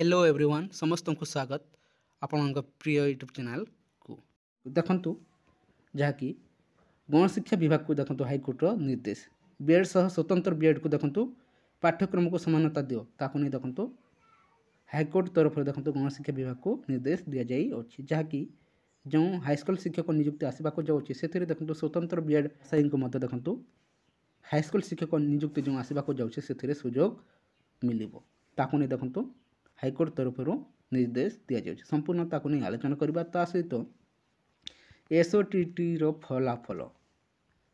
hello everyone समस्त को स्वागत आपण प्रिय यूट्यूब चैनल को देखु जहाँकि गणशिक्षा विभाग को देखो हाईकोर्टर निर्देश बीएड सह स्वतंत्र बीएड को देखु पाठ्यक्रम को सामानता दि ताक नहीं देखु हाईकोर्ट तरफ देखो गणशिक्षा विभाग को निर्देश दि जाइए जहाँकि जो हाईस्कल शिक्षक निजुक्ति आसपा जाए से देखो स्वतंत्र बीएड सही को मत देखु हाईस्कल शिक्षक निजुक्ति जो आसपा जाए से सुजोग मिले ताक नहीं देखु ହାଇକୋର୍ଟ ତରଫରୁ ନିର୍ଦ୍ଦେଶ ଦିଆଯାଉଛି ସମ୍ପୂର୍ଣ୍ଣ ତାକୁ ନେଇ ଆଲୋଚନା କରିବା ତା ସହିତ ଏସ୍ଓଟିଟିର ଫଳାଫଳ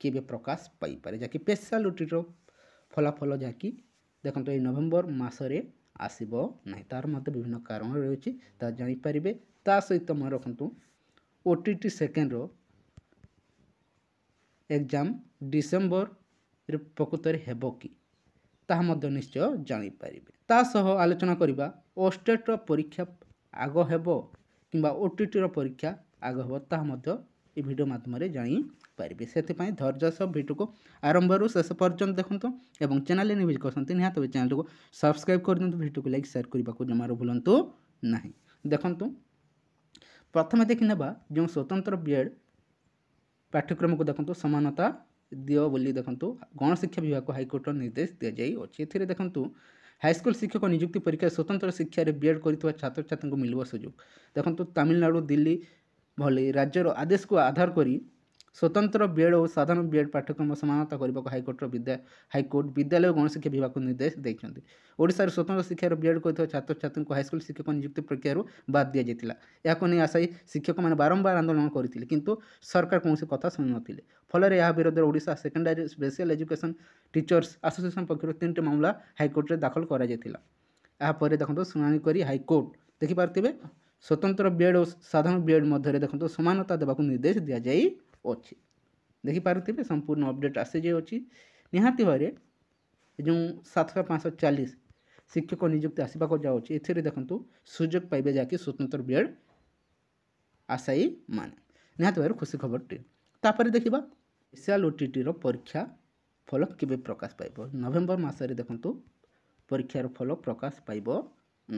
କେବେ ପ୍ରକାଶ ପାଇପାରେ ଯାହାକି ସ୍ପେଶାଲିଟିର ଫଳାଫଳ ଯାହାକି ଦେଖନ୍ତୁ ଏଇ ନଭେମ୍ବର ମାସରେ ଆସିବ ନାହିଁ ତା'ର ମଧ୍ୟ ବିଭିନ୍ନ କାରଣ ରହିଛି ତାହା ଜାଣିପାରିବେ ତା ସହିତ ମନେ ରଖନ୍ତୁ ଓ ଟି ଟି ସେକେଣ୍ଡର ଏକ୍ଜାମ୍ ଡିସେମ୍ବରରେ ପ୍ରକୃତରେ ହେବ କି ତାହା ମଧ୍ୟ ନିଶ୍ଚୟ ଜାଣିପାରିବେ ତା ସହ ଆଲୋଚନା କରିବା ଓଷ୍ଟେଟ୍ର ପରୀକ୍ଷା ଆଗ ହେବ କିମ୍ବା ଓଟିଟିର ପରୀକ୍ଷା ଆଗ ହେବ ତାହା ମଧ୍ୟ ଏ ଭିଡ଼ିଓ ମାଧ୍ୟମରେ ଜାଣିପାରିବେ ସେଥିପାଇଁ ଧୈର୍ଯ୍ୟ ସହ ଭିଡ଼ିଓକୁ ଆରମ୍ଭରୁ ଶେଷ ପର୍ଯ୍ୟନ୍ତ ଦେଖନ୍ତୁ ଏବଂ ଚ୍ୟାନେଲ୍ରେ ନିବେଶ କରନ୍ତି ନିହାତି ଭାବେ ଚ୍ୟାନେଲ୍କୁ ସବସ୍କ୍ରାଇବ୍ କରିଦିଅନ୍ତୁ ଭିଡ଼ିଓକୁ ଲାଇକ୍ ସେୟାର କରିବାକୁ ଜମାରୁ ଭୁଲନ୍ତୁ ନାହିଁ ଦେଖନ୍ତୁ ପ୍ରଥମେ ଦେଖିନେବା ଯେଉଁ ସ୍ୱତନ୍ତ୍ର ବିଏଡ଼୍ ପାଠ୍ୟକ୍ରମକୁ ଦେଖନ୍ତୁ ସମାନତା ଦିଅ ବୋଲି ଦେଖନ୍ତୁ ଗଣଶିକ୍ଷା ବିଭାଗ ହାଇକୋର୍ଟର ନିର୍ଦ୍ଦେଶ ଦିଆଯାଇଅଛି ଏଥିରେ ଦେଖନ୍ତୁ ହାଇସ୍କୁଲ ଶିକ୍ଷକ ନିଯୁକ୍ତି ପରୀକ୍ଷା ସ୍ୱତନ୍ତ୍ର ଶିକ୍ଷାରେ ବିଏଡ଼୍ କରିଥିବା ଛାତ୍ରଛାତ୍ରୀଙ୍କୁ ମିଳିବ ସୁଯୋଗ ଦେଖନ୍ତୁ ତାମିଲନାଡ଼ୁ ଦିଲ୍ଲୀ ଭଳି ରାଜ୍ୟର ଆଦେଶକୁ ଆଧାର କରି ସ୍ୱତନ୍ତ୍ର ବିଏଡ଼୍ ଓ ସାଧାରଣ ବିଏଡ଼୍ ପାଠ୍ୟକ୍ରମ ସମାନତା କରିବାକୁ ହାଇକୋର୍ଟର ବିଦ୍ୟା ହାଇକୋର୍ଟ ବିଦ୍ୟାଳୟ ଓ ଗଣଶିକ୍ଷା ବିଭାଗକୁ ନିର୍ଦ୍ଦେଶ ଦେଇଛନ୍ତି ଓଡ଼ିଶାରେ ସ୍ୱତନ୍ତ୍ର ଶିକ୍ଷାର ବିଏଡ଼୍ କରିଥିବା ଛାତ୍ରଛାତ୍ରୀଙ୍କୁ ହାଇସ୍କୁଲ ଶିକ୍ଷକ ନିଯୁକ୍ତି ପ୍ରକ୍ରିୟାରୁ ବାଦ୍ ଦିଆଯାଇଥିଲା ଏହାକୁ ନେଇ ଆଶାୟୀ ଶିକ୍ଷକମାନେ ବାରମ୍ବାର ଆନ୍ଦୋଳନ କରିଥିଲେ କିନ୍ତୁ ସରକାର କୌଣସି କଥା ଶୁଣିନଥିଲେ ଫଳରେ ଏହା ବିରୋଧରେ Odisha secondary special education teachers association ପକ୍ଷରୁ ତିନିଟି ମାମଲା ହାଇକୋର୍ଟରେ ଦାଖଲ କରାଯାଇଥିଲା ଏହାପରେ ଦେଖନ୍ତୁ ଶୁଣାଣି କରି ହାଇକୋର୍ଟ ଦେଖିପାରୁଥିବେ ସ୍ୱତନ୍ତ୍ର ବିଏଡ଼୍ ଓ ସାଧାରଣ ବିଏଡ଼୍ ମଧ୍ୟରେ ଦେଖନ୍ତୁ ସମାନତା ଦେବାକୁ ନିର୍ଦ୍ଦେଶ ଦିଆଯାଇ ଅଛି ଦେଖିପାରୁଥିବେ ସମ୍ପୂର୍ଣ୍ଣ ଅପଡ଼େଟ୍ ଆସିଯାଇଅଛି ନିହାତି ଭାବରେ ଯେଉଁ ସାତଶହ ପାଞ୍ଚଶହ ଚାଳିଶ ଶିକ୍ଷକ ନିଯୁକ୍ତି ଆସିବାକୁ ଯାଉଛି ଏଥିରେ ଦେଖନ୍ତୁ ସୁଯୋଗ ପାଇବେ ଯାହାକି ସ୍ୱତନ୍ତ୍ର ବିଏଡ଼୍ ଆଶାୟୀମାନେ ନିହାତି ଭାବରେ ଖୁସି ଖବରଟି ତାପରେ ଦେଖିବା ଏସିଆଲ୍ ଓଟିଟିର ପରୀକ୍ଷା ଫଳ କେବେ ପ୍ରକାଶ ପାଇବ ନଭେମ୍ବର ମାସରେ ଦେଖନ୍ତୁ ପରୀକ୍ଷାର ଫଳ ପ୍ରକାଶ ପାଇବ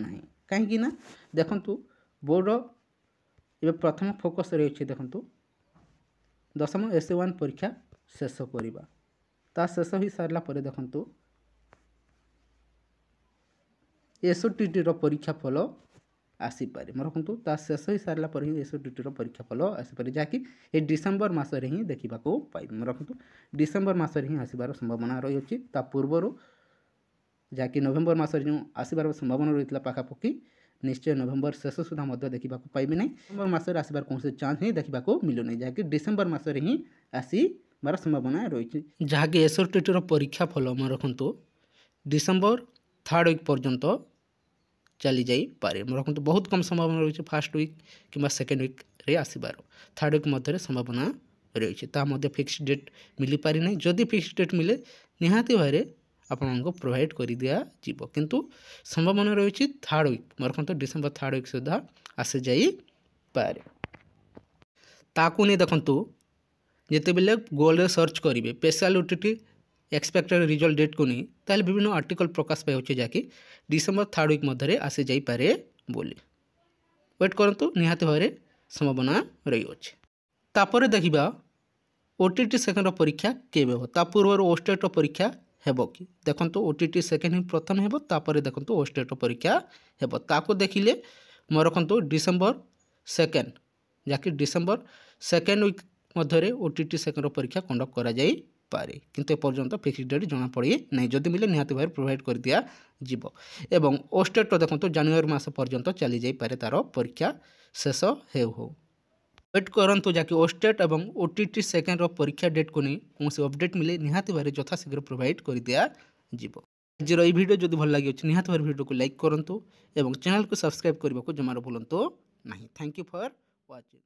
ନାହିଁ କାହିଁକି ନା ଦେଖନ୍ତୁ ବୋର୍ଡ଼ ଏବେ ପ୍ରଥମ ଫୋକସ୍ ରହିଛି ଦେଖନ୍ତୁ দশম এস ওয়ান পরীক্ষা শেষ করা তা শেষ হয়ে পরে দেখন্তু এসওটিটির পরীক্ষা ফল আসিপারে মনে রাখতু তা শেষ হয়ে সারা পরে হি এসওটিটির পরীক্ষা ফল আসিপারে যা কি এই ডিসেম্বর মাসরে হি দেখা পাইবে মনে রাখতু ডিসেম্বর মাসরে হি আসবার সম্ভাবনা রয়েছে তা পূর্বর যা কি নভেম্বর মাসরে যে আসবার সম্ভাবনা রয়েছে পাখাপাখি ନିଶ୍ଚୟ ନଭେମ୍ବର ଶେଷ ସୁଦ୍ଧା ମଧ୍ୟ ଦେଖିବାକୁ ପାଇବେ ନାହିଁ ନଭେମ୍ବର ମାସରେ ଆସିବାର କୌଣସି ଚାନ୍ସ ହିଁ ଦେଖିବାକୁ ମିଳୁନାହିଁ ଯାହାକି ଡିସେମ୍ବର ମାସରେ ହିଁ ଆସିବାର ସମ୍ଭାବନା ରହିଛି ଯାହାକି ଏସ୍ଓର ଟିଟିର ପରୀକ୍ଷା ଫଲ ମନେ ରଖନ୍ତୁ ଡିସେମ୍ବର ଥାର୍ଡ଼ ୱିକ୍ ପର୍ଯ୍ୟନ୍ତ ଚାଲିଯାଇପାରେ ମନେ ରଖନ୍ତୁ ବହୁତ କମ୍ ସମ୍ଭାବନା ରହିଛି ଫାର୍ଷ୍ଟ ୱିକ୍ କିମ୍ବା ସେକେଣ୍ଡ ୱିକ୍ରେ ଆସିବାର ଥାର୍ଡ଼ ୱିକ୍ ମଧ୍ୟରେ ସମ୍ଭାବନା ରହିଛି ତାହା ମଧ୍ୟ ଫିକ୍ସ ଡେଟ୍ ମିଳିପାରିନାହିଁ ଯଦି ଫିକ୍ସ ଡେଟ୍ ମିଳେ ନିହାତି ଭାବରେ ଆପଣଙ୍କୁ ପ୍ରୋଭାଇଡ଼ କରିଦିଆଯିବ କିନ୍ତୁ ସମ୍ଭାବନା ରହିଛି ଥାର୍ଡ଼ ୱିକ୍ ମରଖନ୍ତୁ ଡିସେମ୍ବର ଥାର୍ଡ଼ ୱିକ୍ ସୁଦ୍ଧା ଆସିଯାଇପାରେ ତାକୁ ନେଇ ଦେଖନ୍ତୁ ଯେତେବେଳେ ଗୁଗଲ୍ରେ ସର୍ଚ୍ଚ କରିବେ ସ୍ପେଶାଲ ଓଟିଟି ଏକ୍ସପେକ୍ଟେଡ୍ ରିଜଲ୍ଟ ଡେଟ୍କୁ ନେଇ ତାହେଲେ ବିଭିନ୍ନ ଆର୍ଟିକଲ୍ ପ୍ରକାଶ ପାଇଯାଉଛି ଯାହାକି ଡିସେମ୍ବର ଥାର୍ଡ଼ ୱିକ୍ ମଧ୍ୟରେ ଆସିଯାଇପାରେ ବୋଲି ୱେଟ୍ କରନ୍ତୁ ନିହାତି ଭାବରେ ସମ୍ଭାବନା ରହିଅଛି ତାପରେ ଦେଖିବା ଓଟିଟି ସେକେଣ୍ଡର ପରୀକ୍ଷା କେବେ ହେବ ତା ପୂର୍ବରୁ ଓଷ୍ଟେଟ୍ର ପରୀକ୍ଷା ହେବ କି ଦେଖନ୍ତୁ ଓ ଟି ଟି ସେକେଣ୍ଡ ହିଁ ପ୍ରଥମେ ହେବ ତାପରେ ଦେଖନ୍ତୁ ଓ ଷ୍ଟେଟ୍ ପରୀକ୍ଷା ହେବ ତାକୁ ଦେଖିଲେ ମୋର ରଖନ୍ତୁ ଡିସେମ୍ବର ସେକେଣ୍ଡ ଯାହାକି ଡିସେମ୍ବର ସେକେଣ୍ଡ ୱିକ୍ ମଧ୍ୟରେ ଓ ଟି ଟି ସେକେଣ୍ଡର ପରୀକ୍ଷା କଣ୍ଡକ୍ଟ କରାଯାଇପାରେ କିନ୍ତୁ ଏପର୍ଯ୍ୟନ୍ତ ଫିକ୍ସ ଡେଟ୍ ଜଣାପଡ଼ି ନାହିଁ ଯଦି ମିଳେ ନିହାତି ଭାବରେ ପ୍ରୋଭାଇଡ଼ କରିଦିଆଯିବ ଏବଂ ଓ ଷ୍ଟେଟ୍ର ଦେଖନ୍ତୁ ଜାନୁଆରୀ ମାସ ପର୍ଯ୍ୟନ୍ତ ଚାଲିଯାଇପାରେ ତା'ର ପରୀକ୍ଷା ଶେଷ ହେଉ ହେଉ ওয়েট করন্তু যাকে ওস্টেট এবং ওটিটি সেকেন্ডর পরীক্ষা ডেটকু নিয়ে কৌশি অপডেট মিলে নিহতি ভাবে যথাশীঘ্র প্রোভাইড করে দিয়া যাব আজর এই ভিডিও যদি ভাল লাগিছে নিহতি ভাবে ভিডিওকে লাইক করন্তু এবং চ্যানেলকে সবসক্রাইব করা জমার ভুলন্তু না থ্যাংক ইউ ফর ওয়াচিং